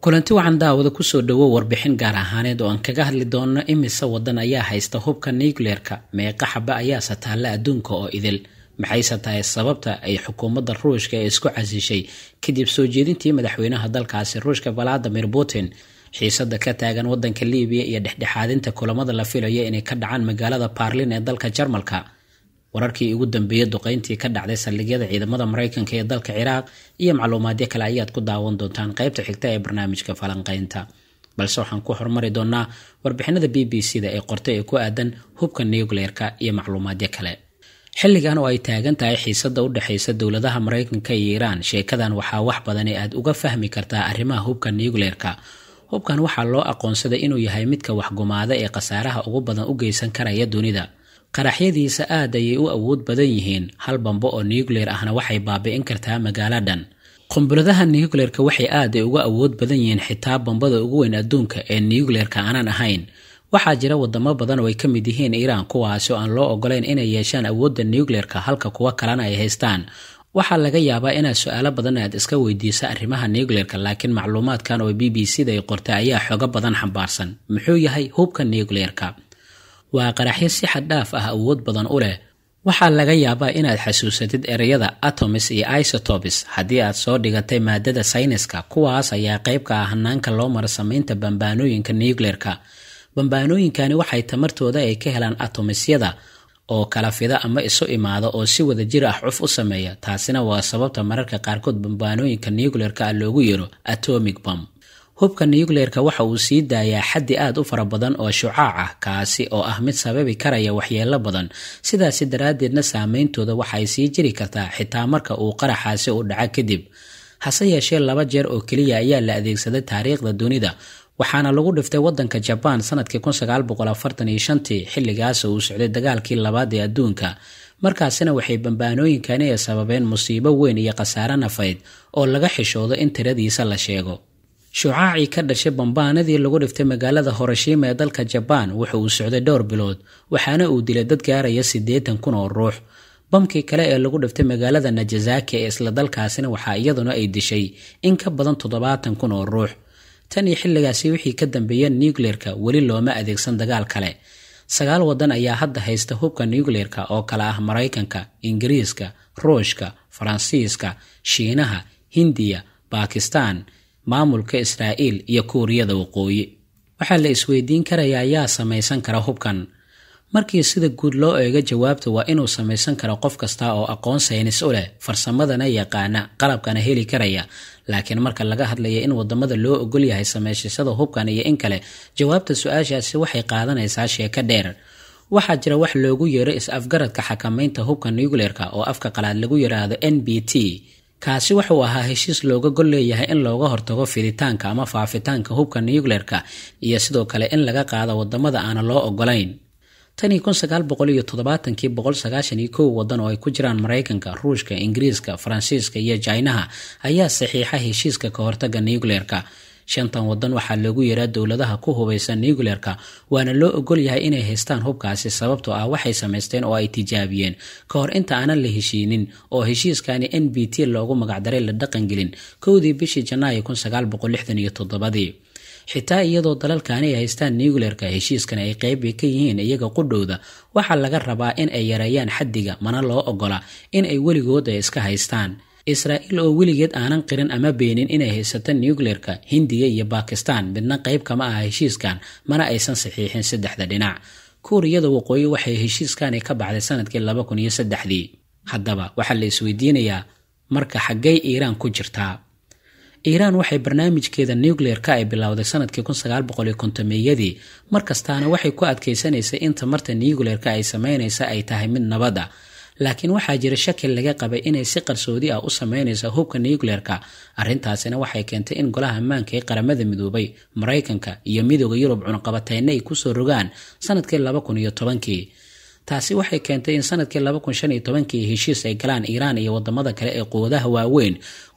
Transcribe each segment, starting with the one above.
kulanti wacan daawada kusoo dhowo warbixin gaar ahaaneed oo aan kaga hadli doonno imise wadan ayaa haysta hubka nucleerka meeqa xaba ayaase taalla adduunka oo idil maxayse tahay sababta ay xukuumadda ruushka ee isku casishay kadib soo jeedintii madaxweynaha dalkaasi ruushka valadimir putin xiisada ka taagan wadanka liibiya iyo dhexdhexaadinta kulamada la filayo inay ka dhacaan magaalada barlin ee dalka jarmalka wararkii ugu dambeeyey duqeyntii ka dhacday saldhigyada ciidamada mareykanka ee dalka ciraaq iyo macluumaadyo kale ayaad ku daawan doontaan qeybta xigta ee barnaamijka falanqeynta balse waxaan ku horumari doonaa warbixinada b b c da ee qortay ee ku aadan hubka nucleer iyo macluumaadyo kale xilligan oo ay taagan tahay xiisada u dhexaysa dowladaha mareykanka iyo iiraan sheekadan waxaa wax badani aad uga fahmi kartaa arrimaha hubka nucleer hubkan waxaa loo aqoonsaday inuu yahay midka waxgumaada ee khasaaraha ugu badan u geysan karaya dunida qaraxyadiisa aad ayay u awood badan yihiin hal bambo oo nucleer ahna waxay baabi'in kartaa dhan qumbuladaha nucleerka waxay aad ay uga awood badan yihiin xitaa bambada ugu weyn adduunka ee nucleerka aanan ahayn waxaa jira wadamo badan oo ay ka mid yihiin iiraan kuwaasi oo aan loo ogolayn inay yeeshaan awoodda nucleerka halka kuwa kalena ay haystaan waxaa laga yaabaa inaad su-aalo badan aad iska weydiiso arrimaha nucleerka laakiin macluumaadkan oo b b c-da ay qortay ayaa xogo badan xambaarsan muxuu yahay hubka nucleerka waa qaraxyo si xaddhaaf ah awood badan u leh waxaa laga yaabaa inaad xasuusatid ereyada atomis iyo isotobis haddii aad soo dhigatay maadada sayniska kuwaas ayaa qayb ka ah hanaanka loo maro samaynta bambaanooyinka nucleerka bambaanooyinkani waxay tamartooda ay ka helaan atomisyada oo kala fida ama isu imaada oo si wada jir ah cuf u sameeya taasina waa sababta mararka qaarkood bambaanooyinka nucleerka ah loogu yeero atomic bom hubka nucleerka waxa uu sii daayaa xaddi aad u fara badan oo shucaac ah kaasi oo ah mid sababi karaya waxyeelo badan sidaasi daraaddeedna saameyntooda waxay sii jiri kartaa xitaa marka uu qaraxaasi u dhaca kadib hase yeeshee laba jeer oo keliya ayaa la adeegsaday taariikhda dunida waxaana lagu dhiftay wadanka jabaan sanadkii tii xilligaas uu socday dagaalkii labaad ee adduunka markaasina waxay bambaanooyinkani ee sababeen musiibo weyn iyo khasaare nafayd oo laga xishoodo in tiradiisa la sheego shucaacii ka dhashay bambaanadii lagu dhiftay magaalada horashiima ee dalka jabaan wuxu uu socday dhowr bilood waxaana uu dilay dad gaaraya siddeetan kun oo ruux bamkii kale ee lagu dhiftay magaalada najazaki ee isla dalkaasina waxaa iyaduna ay dishay in ka badan toddobaatan kun oo ruux tan iyo xilligaasi wixii ka dambeeya nucleerka weli looma adeegsan dagaal kale sagaal waddan ayaa hadda haysta hubka nucleerka oo kale ah maraykanka ingiriiska ruushka faransiiska shiinaha hindiya baakistaan maamulka israa'iil iyo kuuriyada waqooyi waxaa la isweydiin karayaa yaa samaysan kara hubkan markii sida guud loo eega jawaabta waa inuu samaysan karo qof kasta oo aqoon saynis u leh farsamadana yaqaana qalabkana heli karaya laakiin marka laga hadlaya in wadamada loo ogol yahay sameeshashada hubkan iyo in kale jawaabta su-aashaasi waxay qaadanaysaa sheeko dheer waxaa jira wax loogu yeero is-afgaradka xakamaynta hubka nucleerka oo afka qalaad lagu yiraahdo n b t kaasi wuxuu ahaa heshiis looga gol leeyahay in looga hortago fiditaanka ama faafitaanka hubka nucleerka iyo sidoo kale in laga qaado wadamada aana loo ogolayn boqol tani waddan oo ay ku jiraan maraykanka ruushka ingiriiska faransiiska iyo jainaha ayaa saxiixa heshiiska ka hortaga nucleerka shantan waddan waxaa loogu yeeraa dowladaha ku hubaysan nucleerka waana loo ogol yahay inay haystaan hubkaasi sababtoo ah waxay samaysteen oo ay tijaabiyeen ka hor inta aanan la heshiinin oo heshiiskani n b t loogu magacdaray la dhaqangelin kowdii bishii janaayo kunsagaalboqolixdan iyo toddobadii xitaa iyadoo dalalkan ay haystaan nucleerka heshiiskana ay qeybi ka yihiin iyaga qudhowda waxaa laga rabaa in ay yareeyaan xaddiga mana loo ogola in ay weligooda iska haystaan israa'iil oo weligeed aanan qirin ama beenin inay haysato nucleerka hindiya iyo bakistan midna qayb kama ah heshiiskan mana aysan saxiixin saddexda dhinac kuuriyada waqooyi waxay heshiiskani ka baxday sanadkii laba kun iyo saddexdii haddaba waxaa la isweydiinayaa marka xaggay iiraan ku jirtaa iiraan waxay barnaamijkeeda nucleer ay bilowday sanadkii meeyadii markastaana waxay ku adkaysanaysay in tamarta nucleer-ka ay samaynaysa ay tahay mid nabada laakiin waxaa jira shaki laga qabay inay si qarsoodi ah u sameynayso hubka nucleer-ka arintaasina waxay keentay in golaha ammaanka ee qaramada midoobay maraykanka iyo midooda yurub cunaqabateyne ay kusoo rogaan sanadkii tobankii taasi waxay keentay in sanadkii labakunshaniytobankii heshiis ay galaan iiraan iyo wadamada kale ee quwadaha waaweyn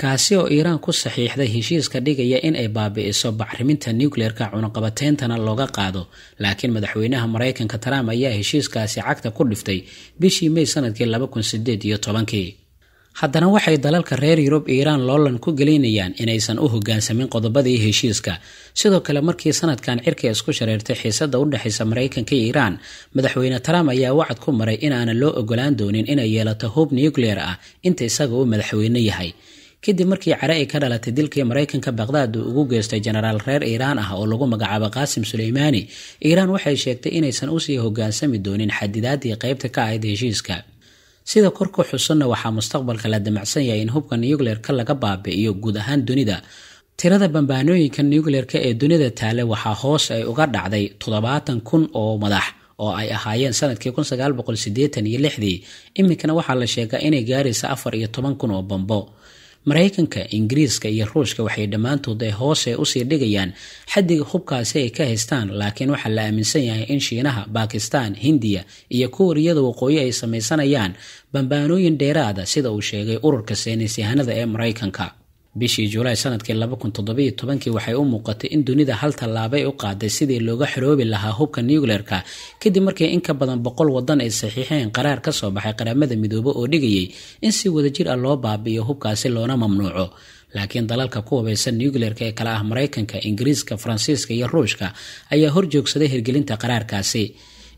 kaasi oo iiraan ku saxiixday heshiiska dhigaya in ay baabi'iso bacriminta nukleerka cunuqabateyntana looga qaado laakiin madaxweynaha maraykanka trump ayaa heshiiskaasi cagta ku dhiftay bishii mey sanadkii sideed iyo tobankii haddana waxay dalalka reer yurub iiraan loolan ku gelinayaan inaysan u hogaansamin qodobadii heshiiska sidoo kale markii sanadkan cirka isku shareertay xiisada u dhexaysa maraykanka iiraan madaxweyne trump ayaa wacad ku maray inaanan loo ogolaan doonin inay yeelato hub nucleer ah inta isaga uu madaxweyne yahay kadib markii care ay ka dhalatay dilkii maraykanka baqdaad uu ugu geystay jenaraal reer iiraan ah oo lagu magacaabo qaasim suleymaani iiraan waxay sheegtay inaysan usii hogaansami doonin xadidaadii qaybta ka ahayd heshiiska sida kor ku xusanna waxaa mustaqbalka la damacsan yahay in hubka nucleer-ka laga baabi'iyo guud ahaan dunida tirada bambaanooyinka nucleer-ka ee dunida taale waxaa hoos ay uga dhacday toddobaatan kun oo madax oo ay ahaayeen sanadkii kunsagaalboqolsideetan iyo lixdii iminkana waxaa la sheegaa inay gaaraysa afar iyo toban kun oo bambo maraykanka ingiriiska iyo ruushka waxay dhammaantood ay hoose usii dhigayaan xaddiga hubkaasi ay ka haystaan laakiin waxaa la aaminsan yahay in shiinaha bakistan hindiya iyo kuwariyada waqooyi ay samaysanayaan bambaanooyin dheeraada sida uu sheegay ururka saynis yahanada ee maraykanka bishii juulaay sanadkii laba kun tobankii waxay u muuqatay in dunida hal tallaabay u qaaday sidii looga xoroobi lahaa hubka nucleerka kadib markii in ka badan boqol waddan ay saxiixeen qaraar ka soo baxay qaramada midoobe oo dhigayay in si wadajir ah loo baabi'iyo hubkaasi loona mamnuuco laakiin dalalka ku hubaysan nucleerka ee kale ah maraykanka ingiriiska faransiiska iyo ruushka ayaa horjoogsaday hirgelinta qaraarkaasi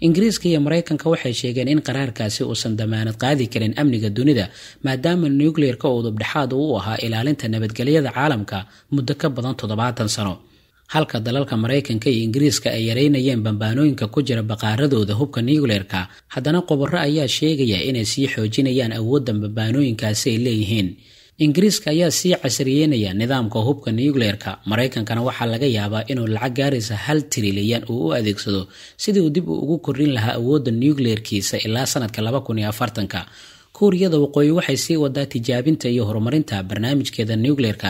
ingiriiska iyo maraykanka waxay sheegeen in qaraarkaasi uusan damaanad qaadi karin amniga dunida maadaama nucleerka udubdhexaad u ahaa ilaalinta nabadgelyada caalamka muddo ka badan toddobaatan sano halka dalalka maraykanka iyo ingiriiska ay yareynayeen bambaanooyinka ku jira baqaaradooda hubka nucleerka haddana qobaro ayaa sheegaya inay sii xoojinayaan awoodda bambaanooyinkaasi ay leeyihiin ingiriiska ayaa sii casriyeynaya nidaamka hubka nucleerka maraykankana waxaa laga yaabaa inuu lacag gaaraysa hal triliyan uu u adeegsado sidii uu dib uu ugu kordhin lahaa awoodda nucleerkiisa ilaa sanadka labakunyoafartanka kuuriyada waqooyi waxay sii wadaa tijaabinta iyo horumarinta barnaamijkeeda nucleerka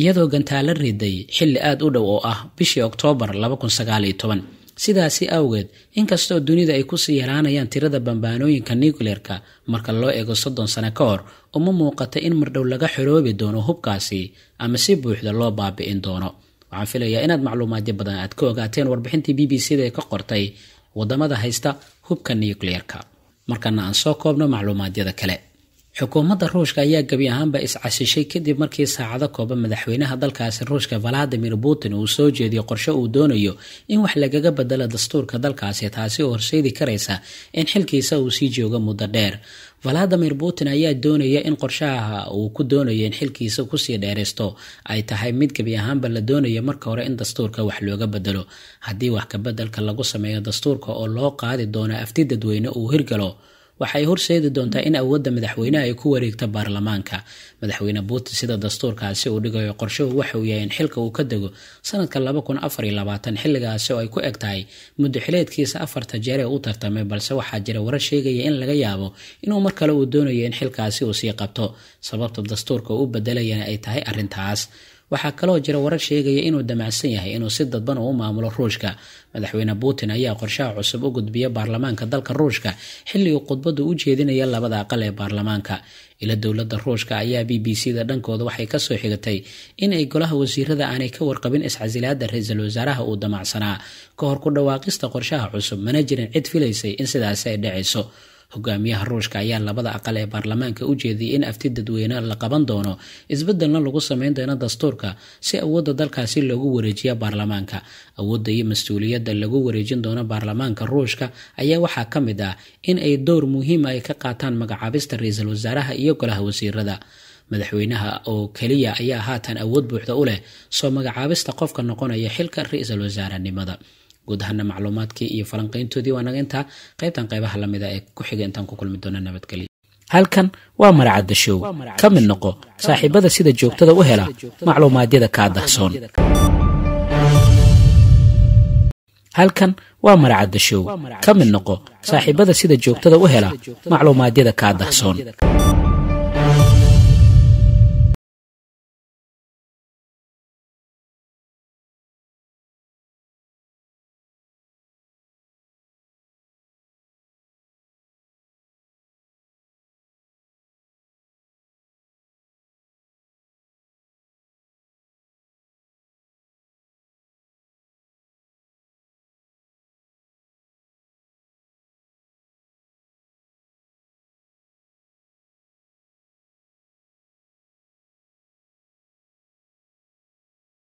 iyadoo gantaalo riday xilli aada u dhow oo ah bishii oktoobar sidaasi awgeed inkastoo dunida ay kusii yaraanayaan tirada bambaanooyinka nucleerka marka loo eego soddon sano ka hor uma muuqata in mardhow laga xoroobi doono hubkaasi ama si buuxda loo baabi'in doono waxaan filayaa inaad macluumaadyo badan aad ka ogaateen warbixintii b b c da ee ka qortay wadamada haysta hubka nucleerka markana aan soo koobno macluumaadyada kale xukuumadda ruushka ayaa gebi ahaanba iscasishay kadib markii saacado kooban madaxweynaha dalkaasi ruushka valadimir putin uu soo jeediyey qorshe uu doonayo in wax lagaga bedelo dastuurka dalkaasi taasi oo horseedi karaysa in xilkiisa uu sii joogo muddo dheer valadimir putin ayaa doonaya in qorshaha uu ku doonayo in xilkiisa kusii dheeraysto ay tahay mid gebi ahaanba la doonayo marka hore in dastuurka wax looga bedelo haddii wax kabedelka lagu sameeyo dastuurka oo loo qaadi doono afti dadweyne uu hirgalo waxay horseedi doontaa in awoodda madaxweynaha ay ku wareegto baarlamaanka madaxweyne buuti sida dastuurkaasi uu dhigayo qorshuhu waxauu yahay in xilka uu ka dego sanadka laba kun afar iyo labaatan xilligaasi oo ay ku eg tahay muddo xileedkiisa afarta jeer ee u tartamay balse waxaa jira warar sheegaya in laga yaabo inuu mar kale uu doonayo in xilkaasi uu sii qabto sababta dastuurka u bedelayana ay tahay arrintaas waxaa kaloo jira warar sheegaya inuu damacsan yahay inuu si dadban uu maamulo ruushka madaxweyne putin ayaa qorshaha cusub u gudbiya baarlamaanka dalka ruushka xilliga khudbadu u jeedinaya labada aqal ee baarlamaanka ila dowladda ruushka ayaa b b c da dhankooda waxay kasoo xigatay in ay golaha wasiirada aanay ka warqabin iscasilaadda ra iisal wasaaraha uu damacsanaa ka hor ku dhawaaqista qorshaha cusub mana jirin cid filaysay in sidaasi ay dhacayso hogaamiyaha ruushka ayaa labada aqal ee baarlamaanka u jeediyay in afti dadweyne la qaban doono isbedelna lagu samayn doono dastuurka si awoodda dalkaasi loogu wareejiyo baarlamaanka awoodda iyo mas-uuliyadda lagu wareejin doono baarlamaanka ruushka ayaa waxaa ka mid ah in ay dowr muhiim ay ah ka qaataan magacaabista ra-iisul wasaaraha iyo golaha wasiirada madaxweynaha oo keliya ayaa haatan awood buuxda u leh soo magacaabista qofka noqonaya xilka ra-iisul wasaarenimada guud ahaana macluumaadkii iyo falanqayntoodii waa naga intaa qaybtan qaybaha lamida ah ee ku xiga intaan ku kulmi doona nabadgelyo halkan waa maracadda show ka mid noqo saaxiibada sida joogtada u hela macluumaadyada kaa dahsoon halkan waa maracadda show ka mid noqo saaxiibada sida joogtada u hela macluumaadyada kaa dahsoon